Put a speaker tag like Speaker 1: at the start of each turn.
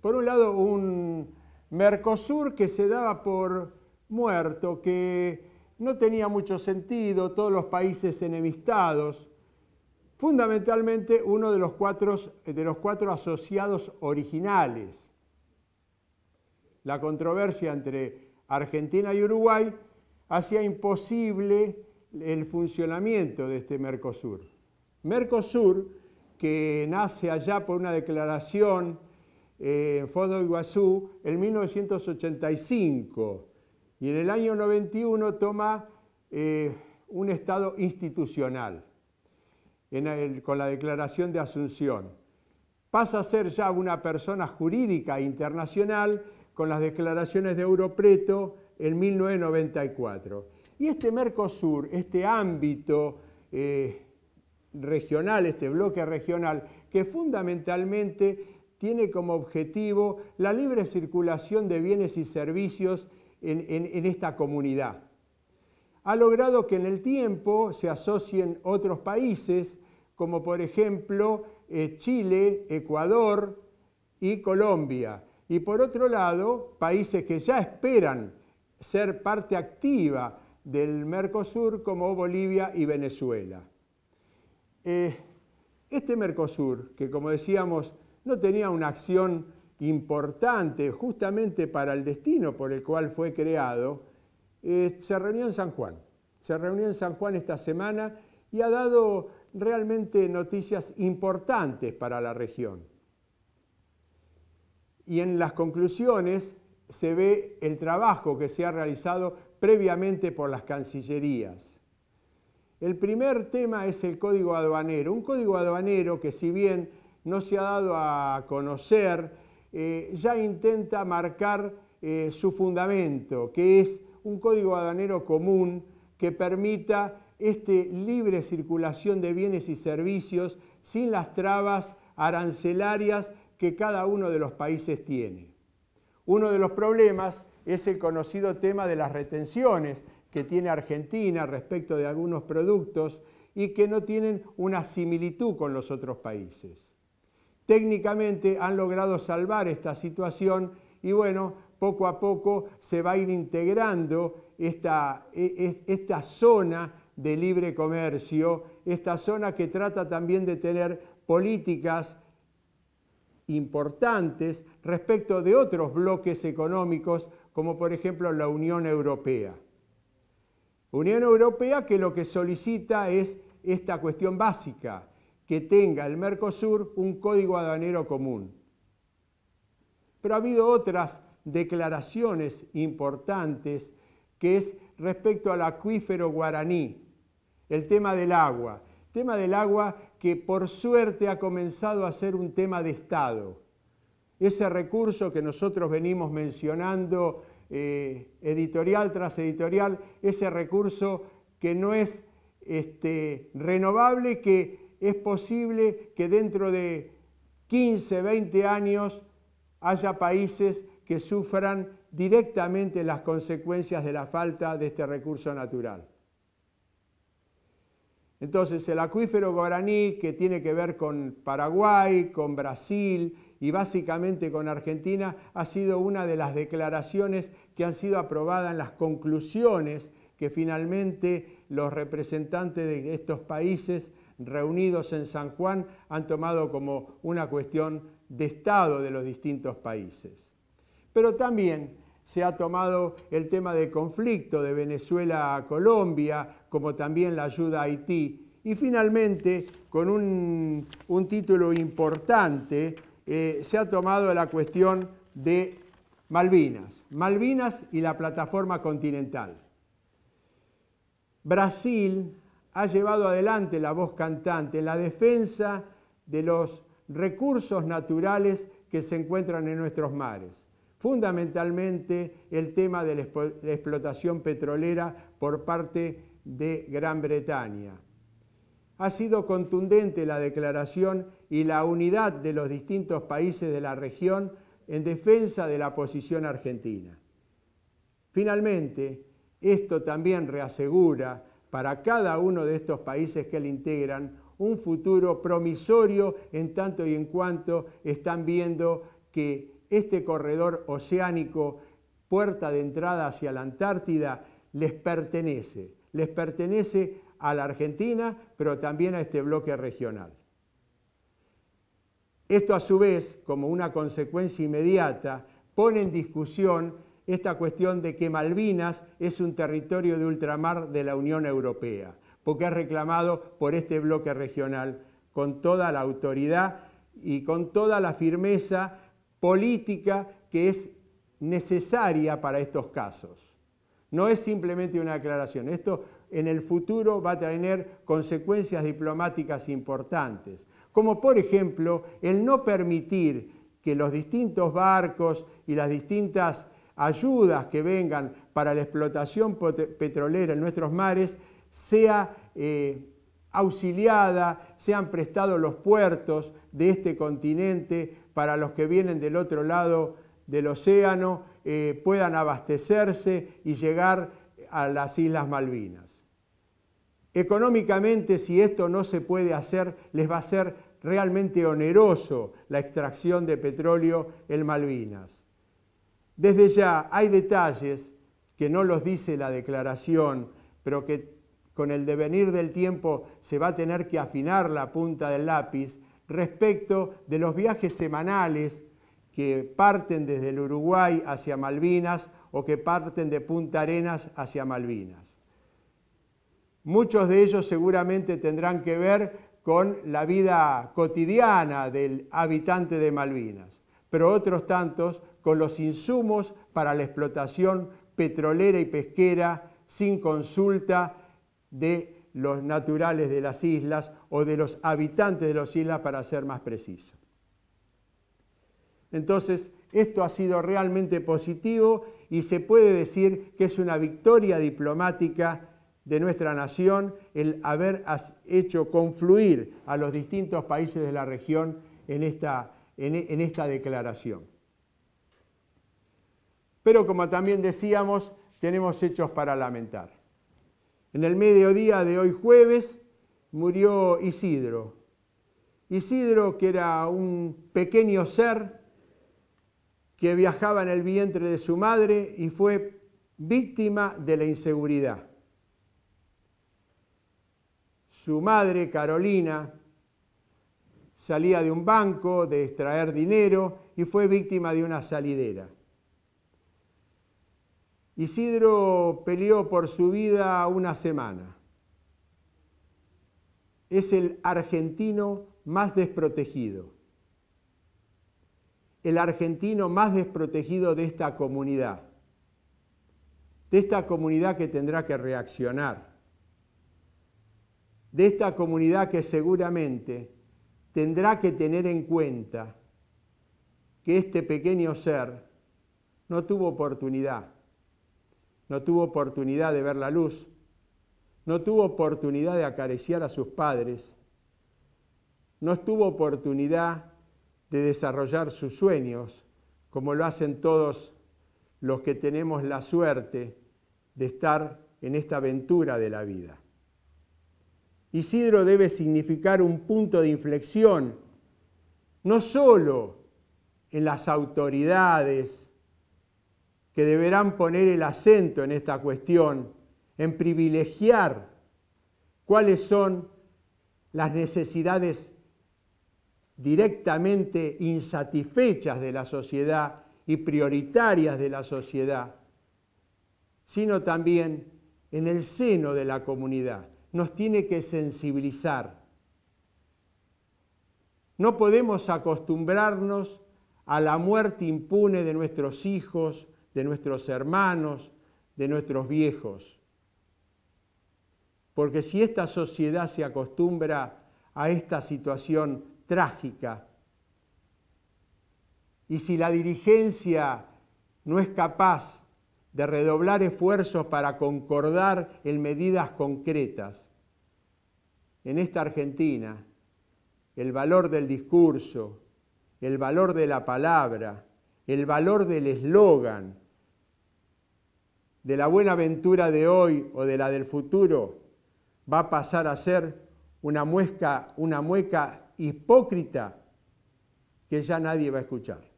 Speaker 1: por un lado, un Mercosur que se daba por muerto, que no tenía mucho sentido, todos los países enemistados, fundamentalmente uno de los cuatro, de los cuatro asociados originales. La controversia entre Argentina y Uruguay hacía imposible el funcionamiento de este Mercosur. Mercosur, que nace allá por una declaración en Fodo Iguazú en 1985 y en el año 91 toma eh, un estado institucional con la declaración de Asunción. Pasa a ser ya una persona jurídica internacional con las declaraciones de Europreto en 1994. Y este Mercosur, este ámbito eh, regional, este bloque regional, que fundamentalmente tiene como objetivo la libre circulación de bienes y servicios en, esta comunidad. Ha logrado que en el tiempo se asocien otros países, como por ejemplo eh, Chile, Ecuador y Colombia. Y por otro lado, países que ya esperan ser parte activa del Mercosur como Bolivia y Venezuela. Eh, este Mercosur, que como decíamos tenía una acción importante justamente para el destino por el cual fue creado, eh, se reunió en San Juan. Se reunió en San Juan esta semana y ha dado realmente noticias importantes para la región. Y en las conclusiones se ve el trabajo que se ha realizado previamente por las cancillerías. El primer tema es el código aduanero, un código aduanero que si bien no se ha dado a conocer, eh, ya intenta marcar eh, su fundamento, que es un código aduanero común que permita esta libre circulación de bienes y servicios sin las trabas arancelarias que cada uno de los países tiene. Uno de los problemas es el conocido tema de las retenciones que tiene Argentina respecto de algunos productos y que no tienen una similitud con los otros países. Técnicamente han logrado salvar esta situación y bueno, poco a poco se va a ir integrando esta, e, e, esta zona de libre comercio, esta zona que trata también de tener políticas importantes respecto de otros bloques económicos, como por ejemplo la Unión Europea. Unión Europea que lo que solicita es esta cuestión básica, que tenga el Mercosur un código aduanero común. Pero ha habido otras declaraciones importantes que es respecto al acuífero guaraní, el tema del agua, tema del agua que por suerte ha comenzado a ser un tema de Estado. Ese recurso que nosotros venimos mencionando eh, editorial tras editorial, ese recurso que no es este, renovable, que es posible que dentro de 15, 20 años haya países que sufran directamente las consecuencias de la falta de este recurso natural. Entonces, el acuífero guaraní, que tiene que ver con Paraguay, con Brasil y básicamente con Argentina, ha sido una de las declaraciones que han sido aprobadas en las conclusiones que finalmente los representantes de estos países reunidos en San Juan han tomado como una cuestión de Estado de los distintos países. Pero también se ha tomado el tema del conflicto de Venezuela a Colombia, como también la ayuda a Haití. Y finalmente, con un, título importante, eh, se ha tomado la cuestión de Malvinas. Malvinas y la plataforma continental. Brasil ha llevado adelante la voz cantante, en la defensa de los recursos naturales que se encuentran en nuestros mares. Fundamentalmente el tema de la explotación petrolera por parte de Gran Bretaña. Ha sido contundente la declaración y la unidad de los distintos países de la región en defensa de la posición argentina. Finalmente, esto también reasegura para cada uno de estos países que le integran un futuro promisorio en tanto y en cuanto están viendo que este corredor oceánico, puerta de entrada hacia la Antártida, les pertenece. Les pertenece a la Argentina, pero también a este bloque regional. Esto a su vez, como una consecuencia inmediata, pone en discusión esta cuestión de que Malvinas es un territorio de ultramar de la Unión Europea, porque es reclamado por este bloque regional con toda la autoridad y con toda la firmeza política que es necesaria para estos casos. No es simplemente una aclaración, esto en el futuro va a tener consecuencias diplomáticas importantes, como por ejemplo el no permitir que los distintos barcos y las distintas ayudas que vengan para la explotación petrolera en nuestros mares sea eh, auxiliada, sean prestados los puertos de este continente para los que vienen del otro lado del océano, eh, puedan abastecerse y llegar a las Islas Malvinas. Económicamente, si esto no se puede hacer, les va a ser realmente oneroso la extracción de petróleo en Malvinas. Desde ya hay detalles que no los dice la declaración, pero que con el devenir del tiempo se va a tener que afinar la punta del lápiz respecto de los viajes semanales que parten desde el Uruguay hacia Malvinas o que parten de Punta Arenas hacia Malvinas. Muchos de ellos seguramente tendrán que ver con la vida cotidiana del habitante de Malvinas, pero otros tantos con los insumos para la explotación petrolera y pesquera sin consulta de los naturales de las islas o de los habitantes de las islas, para ser más preciso. Entonces, esto ha sido realmente positivo y se puede decir que es una victoria diplomática de nuestra nación el haber hecho confluir a los distintos países de la región en esta, en esta declaración. Pero como también decíamos, tenemos hechos para lamentar. En el mediodía de hoy jueves murió Isidro. Isidro, que era un pequeño ser que viajaba en el vientre de su madre y fue víctima de la inseguridad. Su madre, Carolina, salía de un banco de extraer dinero y fue víctima de una salidera. Isidro peleó por su vida una semana. Es el argentino más desprotegido. El argentino más desprotegido de esta comunidad. De esta comunidad que tendrá que reaccionar. De esta comunidad que seguramente tendrá que tener en cuenta que este pequeño ser no tuvo oportunidad no tuvo oportunidad de ver la luz, no tuvo oportunidad de acariciar a sus padres, no tuvo oportunidad de desarrollar sus sueños, como lo hacen todos los que tenemos la suerte de estar en esta aventura de la vida. Isidro debe significar un punto de inflexión, no solo en las autoridades, que deberán poner el acento en esta cuestión, en privilegiar cuáles son las necesidades directamente insatisfechas de la sociedad y prioritarias de la sociedad, sino también en el seno de la comunidad. Nos tiene que sensibilizar. No podemos acostumbrarnos a la muerte impune de nuestros hijos, de nuestros hermanos, de nuestros viejos. Porque si esta sociedad se acostumbra a esta situación trágica, y si la dirigencia no es capaz de redoblar esfuerzos para concordar en medidas concretas, en esta Argentina, el valor del discurso, el valor de la palabra, el valor del eslogan, de la buena aventura de hoy o de la del futuro va a pasar a ser una una mueca hipócrita que ya nadie va a escuchar.